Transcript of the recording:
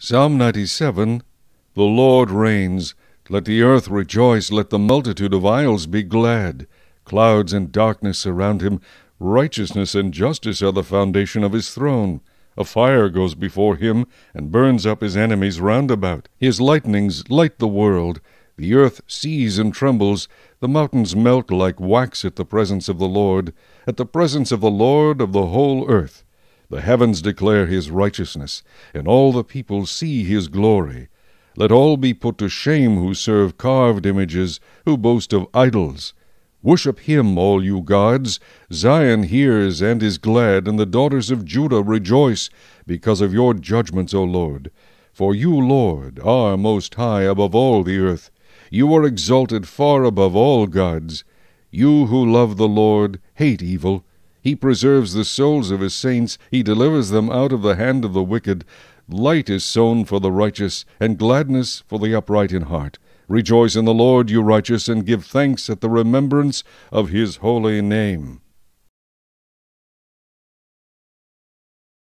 Psalm 97 The Lord reigns. Let the earth rejoice. Let the multitude of isles be glad. Clouds and darkness surround him. Righteousness and justice are the foundation of his throne. A fire goes before him and burns up his enemies round about. His lightnings light the world. The earth sees and trembles. The mountains melt like wax at the presence of the Lord, at the presence of the Lord of the whole earth. The heavens declare his righteousness, and all the people see his glory. Let all be put to shame who serve carved images, who boast of idols. Worship him, all you gods. Zion hears and is glad, and the daughters of Judah rejoice because of your judgments, O Lord. For you, Lord, are most high above all the earth. You are exalted far above all gods. You who love the Lord hate evil. He preserves the souls of his saints, he delivers them out of the hand of the wicked. Light is sown for the righteous, and gladness for the upright in heart. Rejoice in the Lord, you righteous, and give thanks at the remembrance of his holy name.